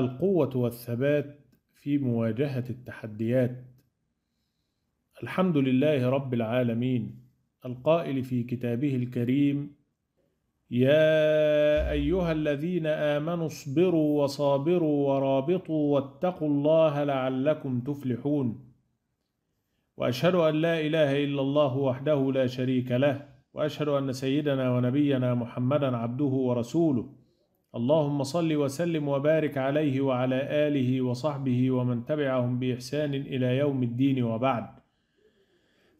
القوة والثبات في مواجهة التحديات الحمد لله رب العالمين القائل في كتابه الكريم يا أيها الذين آمنوا اصبروا وصابروا ورابطوا واتقوا الله لعلكم تفلحون وأشهد أن لا إله إلا الله وحده لا شريك له وأشهد أن سيدنا ونبينا محمدا عبده ورسوله اللهم صل وسلم وبارك عليه وعلى آله وصحبه ومن تبعهم بإحسان إلى يوم الدين وبعد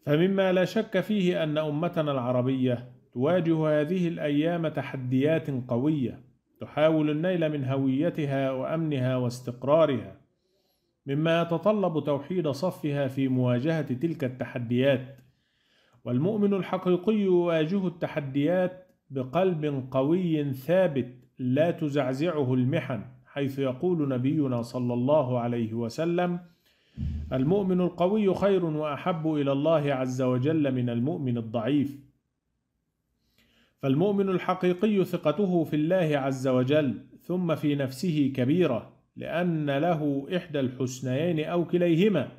فمما لا شك فيه أن أمتنا العربية تواجه هذه الأيام تحديات قوية تحاول النيل من هويتها وأمنها واستقرارها مما يتطلب توحيد صفها في مواجهة تلك التحديات والمؤمن الحقيقي يواجه التحديات بقلب قوي ثابت لا تزعزعه المحن حيث يقول نبينا صلى الله عليه وسلم المؤمن القوي خير وأحب إلى الله عز وجل من المؤمن الضعيف فالمؤمن الحقيقي ثقته في الله عز وجل ثم في نفسه كبيرة لأن له إحدى الحسنيين أو كليهما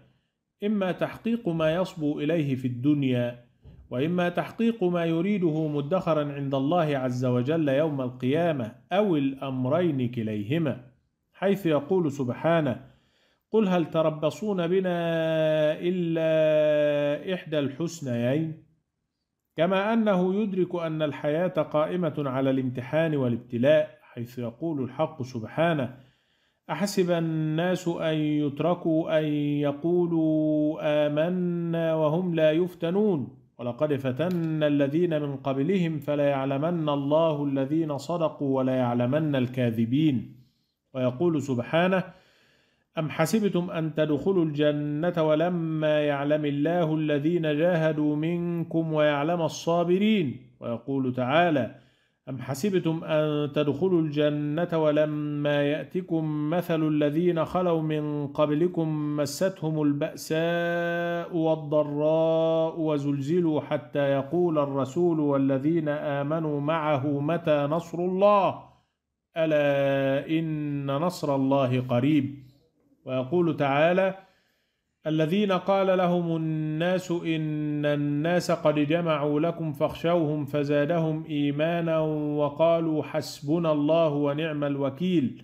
إما تحقيق ما يصبو إليه في الدنيا وإما تحقيق ما يريده مدخرا عند الله عز وجل يوم القيامة أو الأمرين كليهما حيث يقول سبحانه قل هل تربصون بنا إلا إحدى الحسنيين كما أنه يدرك أن الحياة قائمة على الامتحان والابتلاء حيث يقول الحق سبحانه أحسب الناس أن يتركوا أن يقولوا آمنا وهم لا يفتنون ولقد فتنا الذين من قبلهم فليعلمن الله الذين صدقوا وليعلمن الكاذبين ويقول سبحانه أم حسبتم أن تدخلوا الجنة ولما يعلم الله الذين جاهدوا منكم ويعلم الصابرين ويقول تعالى أم حسبتم أن تدخلوا الجنة ولما يأتكم مثل الذين خلوا من قبلكم مستهم البأساء والضراء وزلزلوا حتى يقول الرسول والذين آمنوا معه متى نصر الله ألا إن نصر الله قريب ويقول تعالى الذين قال لهم الناس إن الناس قد جمعوا لكم فاخشوهم فزادهم إيمانا وقالوا حسبنا الله ونعم الوكيل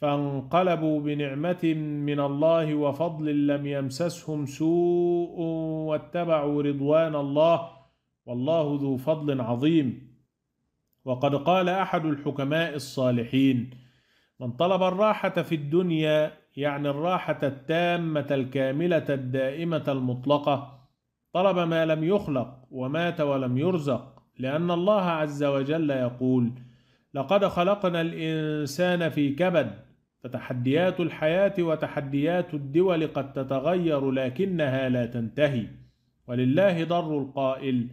فانقلبوا بنعمة من الله وفضل لم يمسسهم سوء واتبعوا رضوان الله والله ذو فضل عظيم وقد قال أحد الحكماء الصالحين من طلب الراحة في الدنيا يعني الراحة التامة الكاملة الدائمة المطلقة طلب ما لم يخلق ومات ولم يرزق لأن الله عز وجل يقول لقد خلقنا الإنسان في كبد فتحديات الحياة وتحديات الدول قد تتغير لكنها لا تنتهي ولله ضر القائل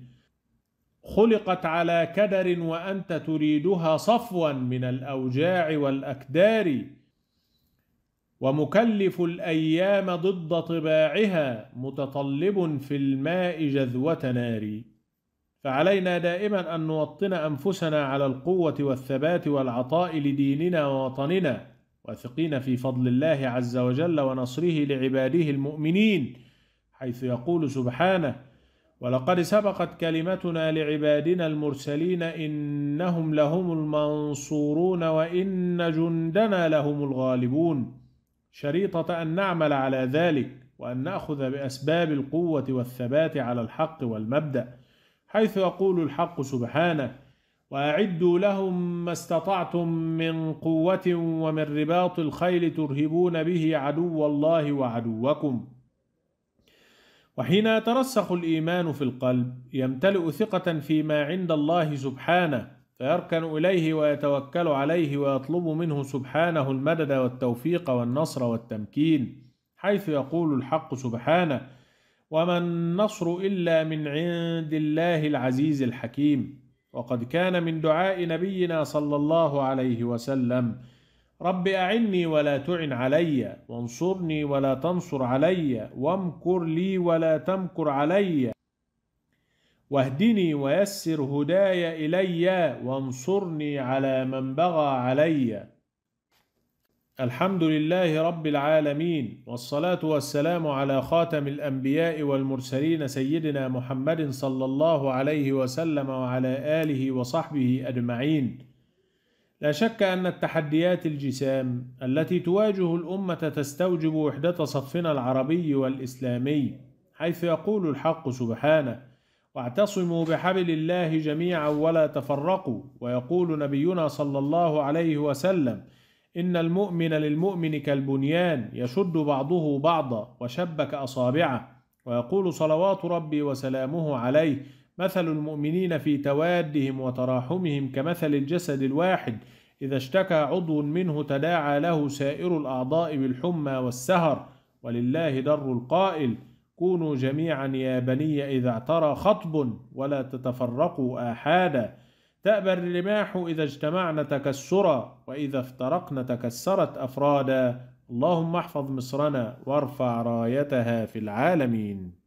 خلقت على كدر وأنت تريدها صفوا من الأوجاع والأكدار ومكلف الأيام ضد طباعها متطلب في الماء جذوة نار فعلينا دائما أن نوطن أنفسنا على القوة والثبات والعطاء لديننا ووطننا واثقين في فضل الله عز وجل ونصره لعباده المؤمنين حيث يقول سبحانه ولقد سبقت كلمتنا لعبادنا المرسلين إنهم لهم المنصورون وإن جندنا لهم الغالبون شريطة أن نعمل على ذلك وأن نأخذ بأسباب القوة والثبات على الحق والمبدأ حيث يقول الحق سبحانه وأعدوا لهم ما استطعتم من قوة ومن رباط الخيل ترهبون به عدو الله وعدوكم وحين يترسخ الإيمان في القلب يمتلئ ثقة فيما عند الله سبحانه فيركن إليه ويتوكل عليه ويطلب منه سبحانه المدد والتوفيق والنصر والتمكين حيث يقول الحق سبحانه وما النصر إلا من عند الله العزيز الحكيم وقد كان من دعاء نبينا صلى الله عليه وسلم رب أعني ولا تعن علي وانصرني ولا تنصر علي وامكر لي ولا تمكر علي واهدني ويسر هداي إلي وانصرني على من بغى علي الحمد لله رب العالمين والصلاة والسلام على خاتم الأنبياء والمرسلين سيدنا محمد صلى الله عليه وسلم وعلى آله وصحبه أجمعين لا شك أن التحديات الجسام التي تواجه الأمة تستوجب وحدة صفنا العربي والإسلامي حيث يقول الحق سبحانه واعتصموا بحبل الله جميعا ولا تفرقوا ويقول نبينا صلى الله عليه وسلم إن المؤمن للمؤمن كالبنيان يشد بعضه بعضا وشبك أصابعه ويقول صلوات ربي وسلامه عليه مثل المؤمنين في توادهم وتراحمهم كمثل الجسد الواحد إذا اشتكى عضو منه تداعى له سائر الأعضاء بالحمى والسهر ولله در القائل كونوا جميعا يا بني إذا اعترى خطب ولا تتفرقوا آحادا تأبى الرماح إذا اجتمعنا تكسرا وإذا افترقنا تكسرت أفرادا اللهم احفظ مصرنا وارفع رايتها في العالمين